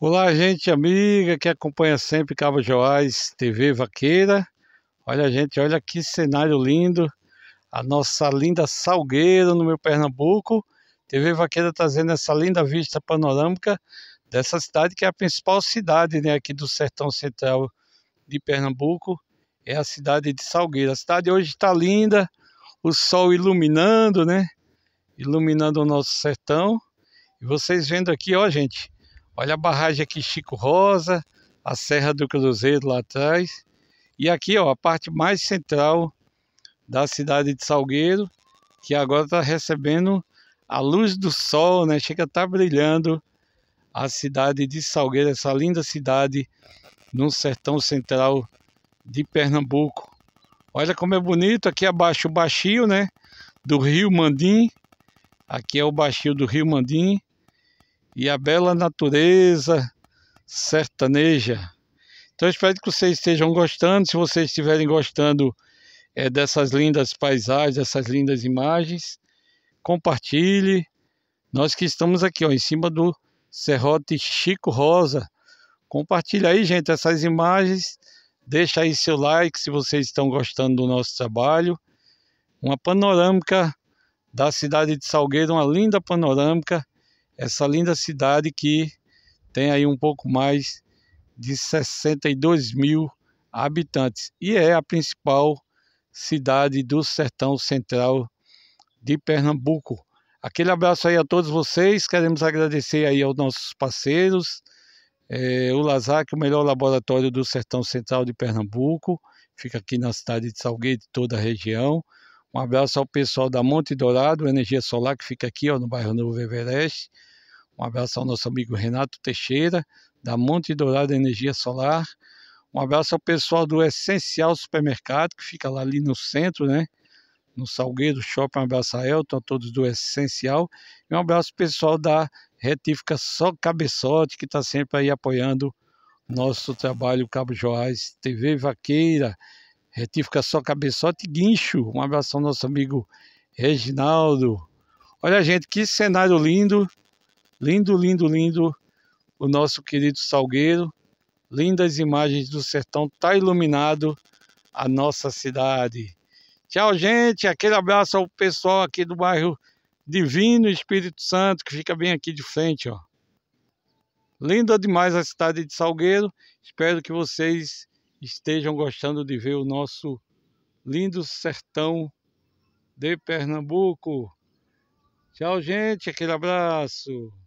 Olá, gente amiga que acompanha sempre Cabo Joás TV Vaqueira. Olha, gente, olha que cenário lindo. A nossa linda Salgueiro no meu Pernambuco. TV Vaqueira trazendo essa linda vista panorâmica dessa cidade que é a principal cidade né, aqui do sertão central de Pernambuco. É a cidade de Salgueiro. A cidade hoje está linda, o sol iluminando, né? Iluminando o nosso sertão. E vocês vendo aqui, ó, gente Olha a barragem aqui Chico Rosa, a Serra do Cruzeiro lá atrás. E aqui, ó, a parte mais central da cidade de Salgueiro, que agora está recebendo a luz do sol, né? Chega a estar tá brilhando a cidade de Salgueiro, essa linda cidade no sertão central de Pernambuco. Olha como é bonito, aqui abaixo o baixio, né? Do Rio Mandim. Aqui é o baixio do Rio Mandim e a bela natureza sertaneja. Então espero que vocês estejam gostando. Se vocês estiverem gostando é, dessas lindas paisagens, dessas lindas imagens, compartilhe. Nós que estamos aqui ó, em cima do Serrote Chico Rosa. Compartilhe aí, gente, essas imagens. Deixa aí seu like se vocês estão gostando do nosso trabalho. Uma panorâmica da cidade de Salgueiro, uma linda panorâmica essa linda cidade que tem aí um pouco mais de 62 mil habitantes e é a principal cidade do sertão central de Pernambuco. Aquele abraço aí a todos vocês, queremos agradecer aí aos nossos parceiros, é, o Lazac, o melhor laboratório do sertão central de Pernambuco, fica aqui na cidade de Salgueiro, toda a região. Um abraço ao pessoal da Monte Dourado, Energia Solar, que fica aqui ó, no bairro Novo Everest. Um abraço ao nosso amigo Renato Teixeira, da Monte Dourado Energia Solar. Um abraço ao pessoal do Essencial Supermercado, que fica lá ali no centro, né? No Salgueiro Shopping, um abraço a Elton, a todos do Essencial. E um abraço ao pessoal da Retífica Só Cabeçote, que está sempre aí apoiando nosso trabalho Cabo Joás TV Vaqueira. Retífica Só Cabeçote Guincho. Um abraço ao nosso amigo Reginaldo. Olha, gente, que cenário lindo. Lindo, lindo, lindo. O nosso querido Salgueiro. Lindas imagens do sertão. Tá iluminado a nossa cidade. Tchau, gente. Aquele abraço ao pessoal aqui do bairro Divino Espírito Santo, que fica bem aqui de frente, ó. Linda demais a cidade de Salgueiro. Espero que vocês estejam gostando de ver o nosso lindo sertão de Pernambuco. Tchau, gente. Aquele abraço.